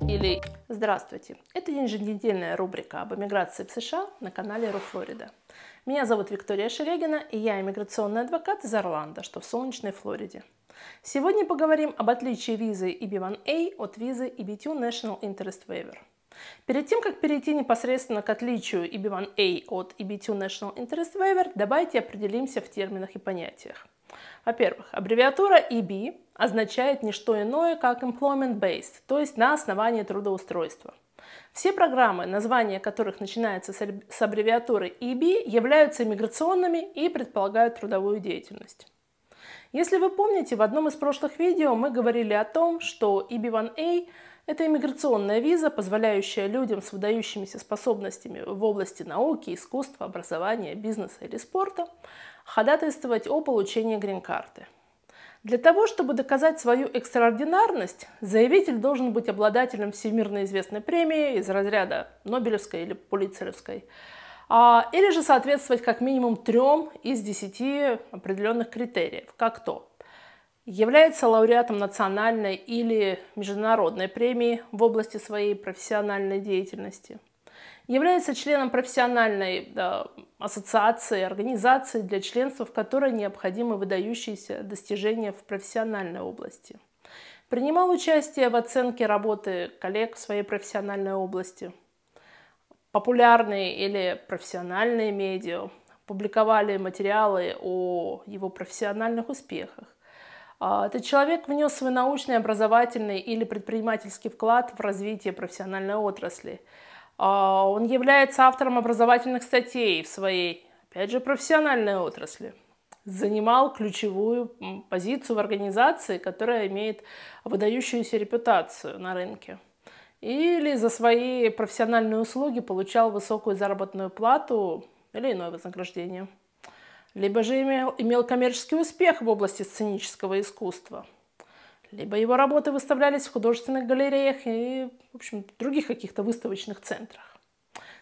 Или Здравствуйте! Это еженедельная рубрика об эмиграции в США на канале Ру Флорида. Меня зовут Виктория Шерегина и я иммиграционный адвокат из Орландо, что в солнечной Флориде. Сегодня поговорим об отличии визы EB-1A а от визы EB-2 National Interest Waiver. Перед тем, как перейти непосредственно к отличию EB-1A а от EB-2 National Interest Waiver, давайте определимся в терминах и понятиях. Во-первых, аббревиатура EB означает не что иное, как employment based, то есть на основании трудоустройства. Все программы, название которых начинается с аббревиатуры EB, являются миграционными и предполагают трудовую деятельность. Если вы помните, в одном из прошлых видео мы говорили о том, что EB1A а – это иммиграционная виза, позволяющая людям с выдающимися способностями в области науки, искусства, образования, бизнеса или спорта ходатайствовать о получении грин-карты. Для того, чтобы доказать свою экстраординарность, заявитель должен быть обладателем всемирно известной премии из разряда Нобелевской или Пулицеровской, а, или же соответствовать как минимум трем из десяти определенных критериев, как то является лауреатом национальной или международной премии в области своей профессиональной деятельности – является членом профессиональной да, ассоциации, организации для членства, в которой необходимы выдающиеся достижения в профессиональной области. Принимал участие в оценке работы коллег в своей профессиональной области. Популярные или профессиональные медиа публиковали материалы о его профессиональных успехах. А, этот человек внес свой научный, образовательный или предпринимательский вклад в развитие профессиональной отрасли – а, он является автором образовательных статей в своей, опять же, профессиональной отрасли. Занимал ключевую позицию в организации, которая имеет выдающуюся репутацию на рынке. Или за свои профессиональные услуги получал высокую заработную плату или иное вознаграждение. Либо же имел, имел коммерческий успех в области сценического искусства – либо его работы выставлялись в художественных галереях и, в общем, других каких-то выставочных центрах.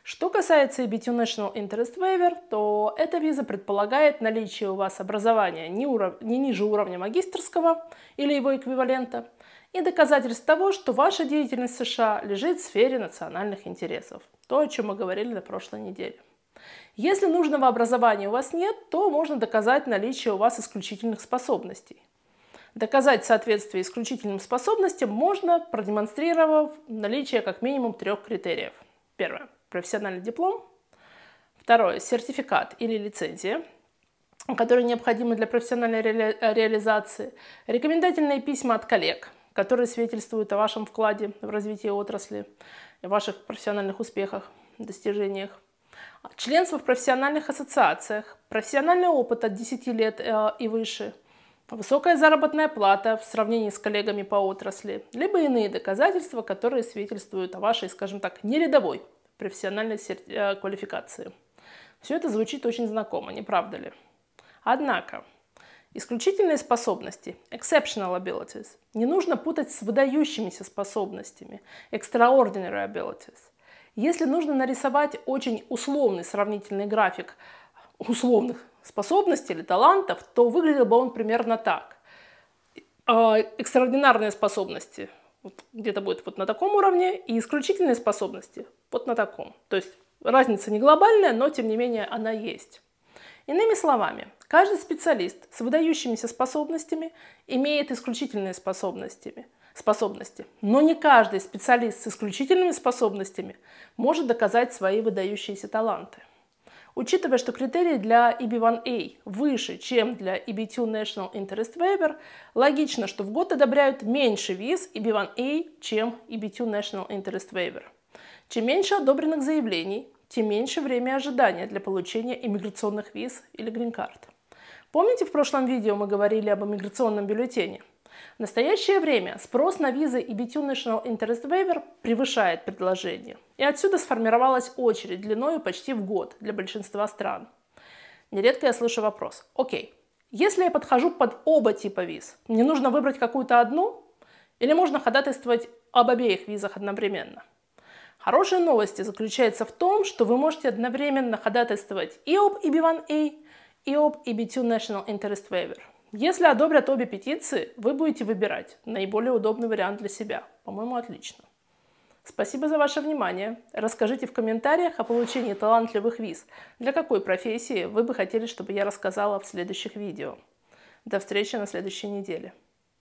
Что касается EBT National Interest Waiver, то эта виза предполагает наличие у вас образования не, уров... не ниже уровня магистрского или его эквивалента и доказательств того, что ваша деятельность в США лежит в сфере национальных интересов. То, о чем мы говорили на прошлой неделе. Если нужного образования у вас нет, то можно доказать наличие у вас исключительных способностей – Доказать соответствие исключительным способностям можно, продемонстрировав наличие как минимум трех критериев. Первое – профессиональный диплом. Второе – сертификат или лицензия которые необходимы для профессиональной ре реализации, рекомендательные письма от коллег, которые свидетельствуют о вашем вкладе в развитие отрасли, о ваших профессиональных успехах, достижениях, членство в профессиональных ассоциациях, профессиональный опыт от 10 лет э, и выше – высокая заработная плата в сравнении с коллегами по отрасли, либо иные доказательства, которые свидетельствуют о вашей, скажем так, нерядовой профессиональной э, квалификации. Все это звучит очень знакомо, не правда ли? Однако, исключительные способности, exceptional abilities, не нужно путать с выдающимися способностями, extraordinary abilities. Если нужно нарисовать очень условный сравнительный график условных способностей или талантов, то выглядел бы он примерно так. А, экстраординарные способности вот где-то будет вот на таком уровне, и исключительные способности вот на таком. То есть разница не глобальная, но тем не менее она есть. Иными словами, каждый специалист с выдающимися способностями имеет исключительные способности, способности, но не каждый специалист с исключительными способностями может доказать свои выдающиеся таланты. Учитывая, что критерии для EB1A выше, чем для EB2 National Interest Waiver, логично, что в год одобряют меньше виз EB1A, чем EB2 National Interest Waiver. Чем меньше одобренных заявлений, тем меньше время ожидания для получения иммиграционных виз или грин-карт. Помните, в прошлом видео мы говорили об иммиграционном бюллетене? В настоящее время спрос на визы и national Interest Waiver превышает предложение. И отсюда сформировалась очередь длиною почти в год для большинства стран. Нередко я слышу вопрос, окей, если я подхожу под оба типа виз, мне нужно выбрать какую-то одну? Или можно ходатайствовать об обеих визах одновременно? Хорошая новость заключается в том, что вы можете одновременно ходатайствовать и об EB1A, и об EB2 National Interest Waiver. Если одобрят обе петиции, вы будете выбирать наиболее удобный вариант для себя. По-моему, отлично. Спасибо за ваше внимание. Расскажите в комментариях о получении талантливых виз. Для какой профессии вы бы хотели, чтобы я рассказала в следующих видео. До встречи на следующей неделе.